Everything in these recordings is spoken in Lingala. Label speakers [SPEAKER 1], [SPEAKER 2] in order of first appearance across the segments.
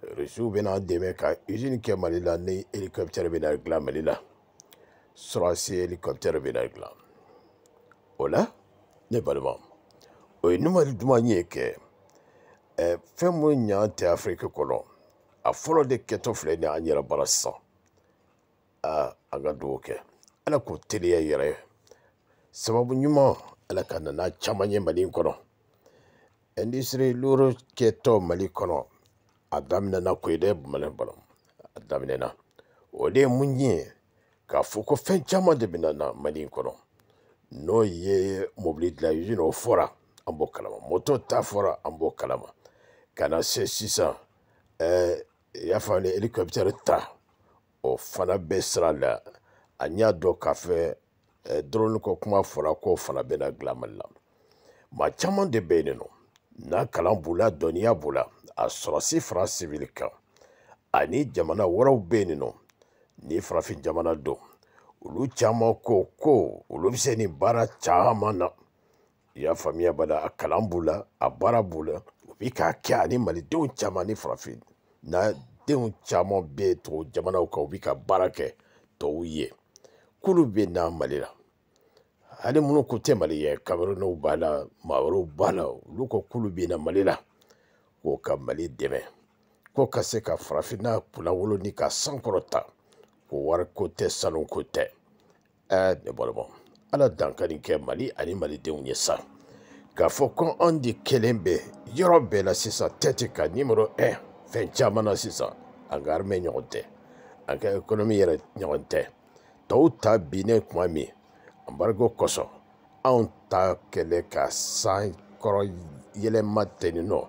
[SPEAKER 1] Rusiw bɛna dɛmɛ ka usine kɛ Mali la ni hélicoptère bɛna dilan Mali eh, la Surasi hélicoptère bɛna dilan o la ne balima o ye nimali duman ye kɛ fɛn minnu ɲ'an tɛ Afiriki kɔnɔ a fɔlɔ de kɛtɔ filɛ ni an yɛrɛ bara sisan an ka dugawu kɛ Ala k'o teliya i yɛrɛ ye sababu ɲuman Ala ka na n'a caman ye Mali in kɔnɔ industrie lourde kɛtɔ Mali kɔnɔ a daminɛna koyi dɛ mali bala a daminɛna o de ye mun ye k'a fɔ ko fɛn caman de bɛna na mali in kɔnɔ n'o ye mobili dilan usine o fɔra an b'o kalama moto ta fɔra an b'o kalama ka na se sisan ɛɛ i y'a faamu helicoptère ta o fana bɛ sira la an y'a dɔn k'a fɔ ɛɛ drone ko kuma fɔra k'o fana bɛna dilan mali la maa caman de bɛ yen nɔ n'a kalan b'u la dɔnniya b'u la. a sɔrɔsi fara sibili kan ani jamana wɛrɛw bɛ yen nɔ ni farafin jamana don olu caman ko ko olu bɛ se nin baara caman na i y'a faamuya bada a kalan b'u la a baara b'u la u bɛ k'a kɛ ani malidenw caman ni farafin na denw caman bɛ yen tubabu jamanaw kan u bɛ ka baara kɛ tɔw ye k'olu bɛ na mali la hali minnu tun tɛ mali ye kamerunɛw b'a la maa wɛrɛw b'a la olu ko k'olu bɛ na mali la k'o ka mali dɛmɛ ko ka se ka farafinna kunnawolo ni ka sankɔrɔta ko wariko tɛ sanuko tɛ ɛɛ ne balima ala dankani kɛ mali ani malidenw ye sa k'a fɔ ko anw de kelen bɛ yɔrɔ bɛɛ la sisan tɛti ka nimero un fɛn caman na sisan an ka armée ɲɔgɔn tɛ an ka économie yɛrɛ ɲɔgɔn tɛ tɔw ta binnen tuma min embargo kosɔn anw ta kɛlɛ ka san kɔrɔ yɛlɛma tɛ nin nɔ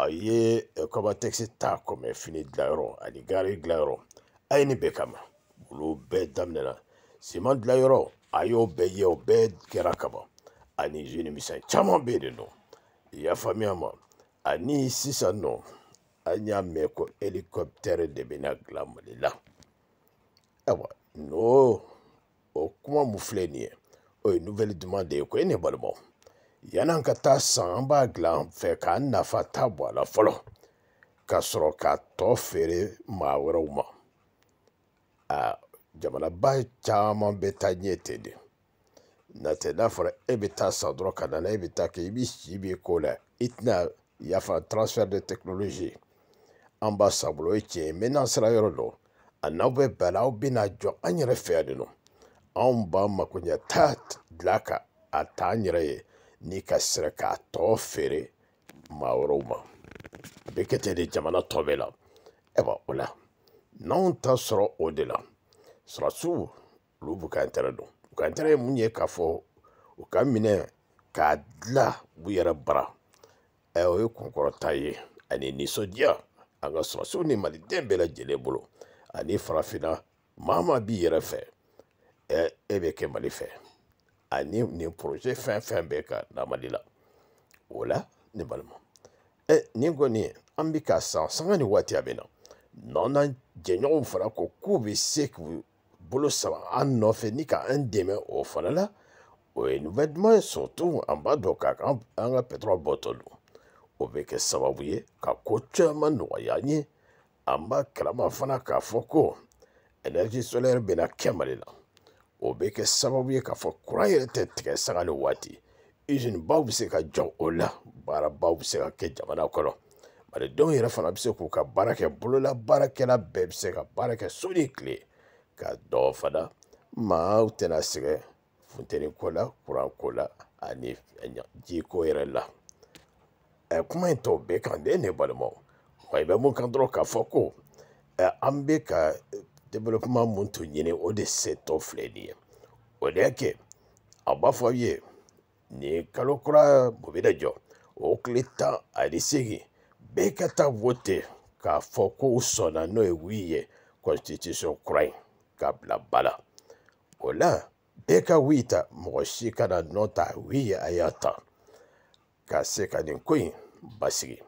[SPEAKER 1] a ye kaba tɛkisi ta kɔmɛ fini dilanyɔrɔ ani gari dilanyɔrɔ a ye nin bɛɛ kama olu bɛɛ daminɛna siman dilanyɔrɔ a y'o bɛɛ ye o bɛɛ kɛra kaban ani zeni misɛn caman bɛ yen nɔ i y'a faamuya ma ani sisan nɔ an y'a mɛn ko helicoptère de bɛna dilan mali la ayiwa n'o o kuma mun filɛ nin ye o ye nouvelle demande ye ko e ne balimaw yann'an ka taa sanga dilan an fɛ k'a nafa ta bɔ fɔlɔ e ka sɔrɔ k'a tɔ fere maa ma a jamanaba caman e bɛ be ɲɛ ten de natɛ n'a fɔra e bɛ taa san dɔrɔn ka na e bɛ taa kɛ i bɛ si b'i ko la i tɛna yafa transfert de technologie an b'a san bolo o ye tiɲɛ ye mɛ n'an sera yɔrɔ dɔ a n'aw bɛ bɛn a la aw bɛna jɔ an yɛrɛ a t'an yɛrɛ ye n'i ka sira k'a tɔ feere maa wɛrɛw ma a bɛ kɛ ten de jamana tɔ bɛɛ la ayiwa eh o la n'anw ta sɔrɔ o de la sɔrɔsiw olu b'u ka intérêt dɔn u ka intérêt ye mun ye k'a fɔ u ka minɛ k'a dilan u yɛrɛ bara ɛ eh, o ye kunkɔrɔta ye ani nisɔndiya an ka sɔrɔsiw ni maliden bɛɛ lajɛlen bolo ani farafinna maa maa b'i yɛrɛ fɛ ɛ eh, e bɛ kɛ mali fɛ ani nin projet fɛn fɛn bɛ ka namali la o la ne balima ɛ nin kɔni an bɛ k'a san sanga ni waati a bɛ na nɔnna jɛɲɔgɔnw fana ko k'u bɛ se k'u bolo sama an nɔfɛ ni ka an dɛmɛ o fana la o ye nouvelle ye surtout an b'a dɔn k'a kan an ka pétrole bɔtɔ don o bɛ kɛ sababu ye ka ko caman nɔgɔya an ye an b'a kalama fana k'a fɔ ko énergie solaire bɛna kɛ mali la. o bɛ kɛ sababu ye k'a fɔ kuran yɛrɛ tɛ tigɛ saga ni waati izinibaw bɛ se ka jɔ o la baarabaw bɛ se ka kɛ jamana kɔnɔ malidenw yɛrɛ fana bɛ se k'u ka baara kɛ bolola baarakɛla bɛɛ bɛ se ka baara kɛ su ni tile ka dɔ fana maaw tɛna sɛgɛn funteniko la kuranko la ani jiko yɛrɛ la ɛ kuma in tɔ bɛɛ kan de ne balimaw wa i bɛ mun kan dɔrɔn k'a fɔ ko an bɛ ka développement mun tun ɲini o de se tɔ filɛ nin ye o de y'a kɛ a b'a fɔ aw ye nin kalo kura mun bɛna jɔ o tile tan ani seegin bɛɛ ka taa wote k'a fɔ ko u sɔnna n'o ye wi ye constitution kura in k'a bila ba la o la bɛɛ ka wi ta mɔgɔ si kana nɔ ta wi ye a y'a ta ka se ka nin ko in basigi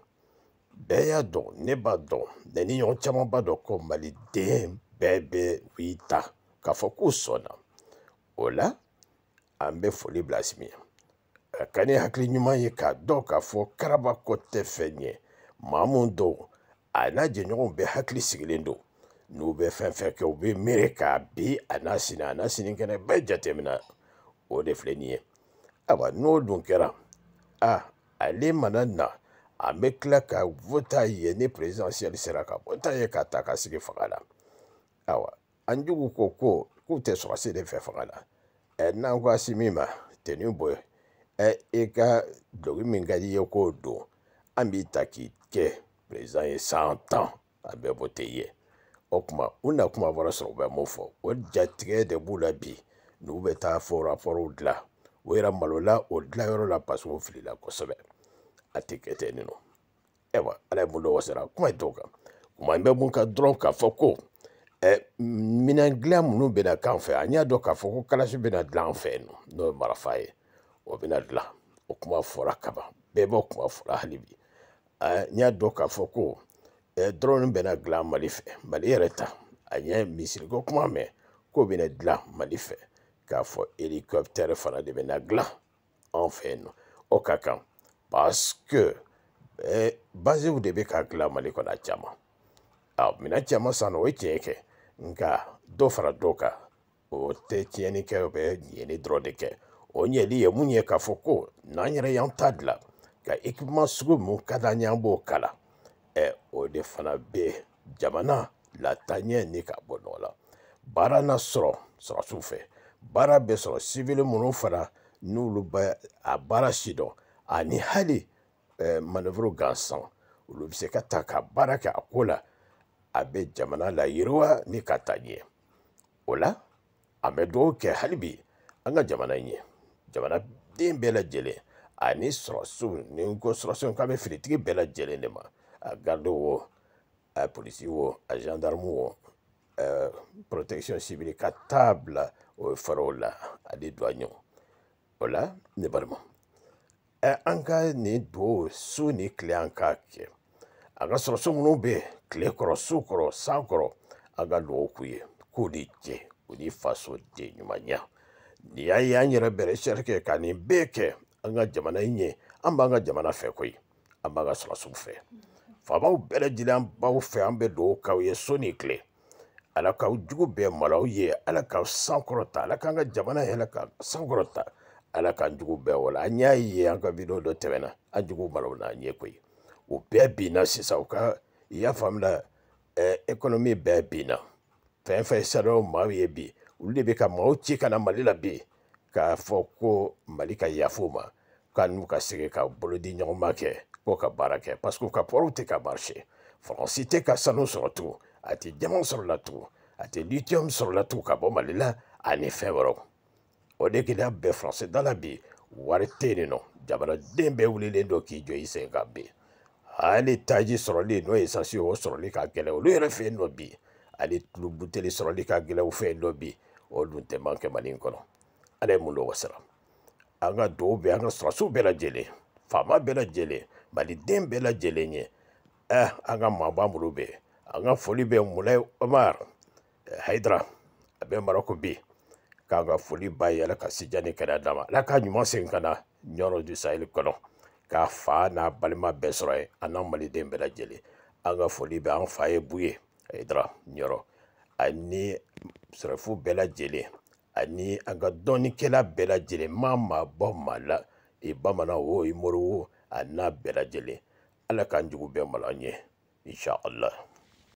[SPEAKER 1] bɛɛ y'a dɔn ne b'a dɔn ne ni ɲɔgɔn caman b'a dɔn ko maliden bɛɛ bɛ i ta k'a fɔ k'u sɔnna o la an bɛ foli bila simiya a ka ni hakili ɲuman ye k'a dɔn k'a fɔ karaba kɔ tɛ fɛn ye maa mun don a n'a jɛɲɔgɔnw bɛɛ hakili sigilen don n'u bɛ fɛn fɛn kɛ u bɛ miiri k'a bi a n'a sini a n'a sini kɛnɛ bɛɛ jateminɛ o de filɛ nin ye ayiwa n'o dun kɛra a ale mana na an bɛ tila ka wota ye ni perezansi sera ka wota ye k'a ta ka sigi fanga la awa an jugu ko ko k'u tɛ sɔgɔsi de fɛ fanga e, e, e la ɛ n'an ko a si min ma tɛni bɔ ɛ i ka duloki min ka di i ye k'o don an b'i ta k'i kɛ perezan ye san tan a bɛɛ bɔ tɛ ye o kuma u na kuma fɔra sɔrɔ u bɛ mun fɔ o jatigɛ de b'u la bi n'u bɛ taa fɔ rapɔriw dilan o yɛrɛ malola o dilanyɔrɔ la parce que o filila kosɛbɛ a tɛ kɛ ten nin nɔ ayiwa ala ye mun dɔ wasara kuma ye t'o kan kuma in bɛ mun kan dɔrɔn k'a fɔ ko Eh, minan dilan minnu bɛna k'an fɛ an y'a dɔn k'a fɔ ko kalasi bɛna dilan an fɛ yen nɔ n'o ye marafa ye o bɛna dilan o kuma fɔra kaban bɛɛ b'o kuma fɔra hali bi eh, n y'a dɔn k'a fɔ ko eh, dɔrɔn bɛna dilan mali fɛ mali yɛrɛ ta a ɲɛ misiriko kuma mɛn k'o bɛna dilan mali fɛ k'a fɔ helicoptère fana de bɛna dilan anw fɛ yen nɔ o ka kan parce que baziw de bɛ ka dilan mali kɔnɔ a caman a minɛn caman sanna o ye tiɲɛ kɛ nka dɔ fara dɔ kan o tɛ tiɲɛni kɛ o bɛ ɲɛli dɔrɔn de kɛ o ɲɛli ye mun ye k'a fɔ ko n'an yɛrɛ y'an ta dilan ka ekipema sugu mun ka d'an ye an b'o kala ɛ o de fana bɛ jamana lataɲɛ ni ka bɔ nɔgɔ la baara na sɔrɔ sɔrɔsiw fɛ baara bɛ sɔrɔ sivili minnu fana n'olu bɛ a baara sidɔn ani hali manœuvre gansan olu bɛ se ka ta ka baara kɛ a ko la a bɛ jamana la yiriwa ni ka taa ɲɛ o la an bɛ dɔw kɛ hali bi an ka jamana in ye jamanaden bɛɛ lajɛlen ani sɔrɔsiw ni n ko sɔrɔsiw k'an bɛ firitigi bɛɛ lajɛlen de ma a garidiw wo a polisi wo a gendarme wo ɛɛ protection civile ka taa bila o fɛɛrɛw la ale don o la ne balima ɛ e an ka nin duwawu su ni tile an k'a kɛ Aga ka sɔrɔ sunkunruw bɛ yen tile kɔrɔ su kɔrɔ san kɔrɔ an ka k'u ye k'u ni jɛ u ni faso de ɲumanya nin y'a ye an yɛrɛ bɛrɛ sɛri kɛ ka nin bɛɛ kɛ an ka jamana in ɲɛ an b'an ka jamana fɛ koyi an b'an ka sɔrɔsiw fɛ faabaw bɛɛ lajɛlen an b'aw fɛ an bɛ dugawu k'aw ye so ni tile ala k'aw jugu bɛɛ malaw ye ala k'aw sankɔrɔta ala k'an ka jamana yɛrɛ ka sankɔrɔta ala k'an jugu bɛɛ wala an y'a ye an ka bidon dɔ tɛmɛna an jugu malaw n'an ye koyi o bɛɛ binna sisan u ka i y'a faamula ɛɛ ekonomi bɛɛ binna fɛn fɛn ye sariyaw maaw ye bi olu de bɛ ka maaw ci ka na mali la bi k'a fɔ ko mali ka yafa u ma k'a n'u ka segin ka bolodi ɲɔgɔnma kɛ k'o ka baara kɛ parce que u ka pɔrɔw tɛ ka marise faransi tɛ ka sanu sɔrɔ tugun a tɛ jama sɔrɔ la tugun a tɛ litiyɔmu sɔrɔ la tugun ka bɔ mali la ani fɛn wɛrɛw o de gɛlɛya bɛɛ faransi da la bi wari tɛ yen nɔ jamanaden bɛɛ wulilen don k'i jɔ i sen kan bi ale taji sɔrɔli n'o ye esansi o sɔrɔli ka gɛlɛn olu yɛrɛ fɛ yen nɔ bi ale tulo buteli sɔrɔli ka gɛlɛn o fɛ yen nɔ bi o dun tɛ man kɛ mali in kɔnɔ ala ye mun dɔ wasara an ka duwawu bɛ an ka sɔrɔsiw bɛɛ lajɛlen faama bɛɛ lajɛlen maliden bɛɛ lajɛlen ye eh, an ka maaba minnu bɛ an ka foli bɛ mulayi omar hayidara a bɛ marako bi k'an ka foli ba ye ala ka sijan kɛnɛya d'a ma ala ka ɲuman segin ka na ɲɔrɔ du saheli kɔnɔ k'a fa n'a balima bɛɛ sɔrɔ yen a n'an maliden bɛɛ lajɛlen an ka foli bɛ an fa ye bu ye ayidara ɲɔrɔ ani sɛrɛfu bɛɛ lajɛlen ani an ka dɔɔnikɛla bɛɛ lajɛlen maa maa ba maa la bamanan wo i mori wo a n'a bɛɛ lajɛlen ala k'an jugu bɛɛ mala ye insha allah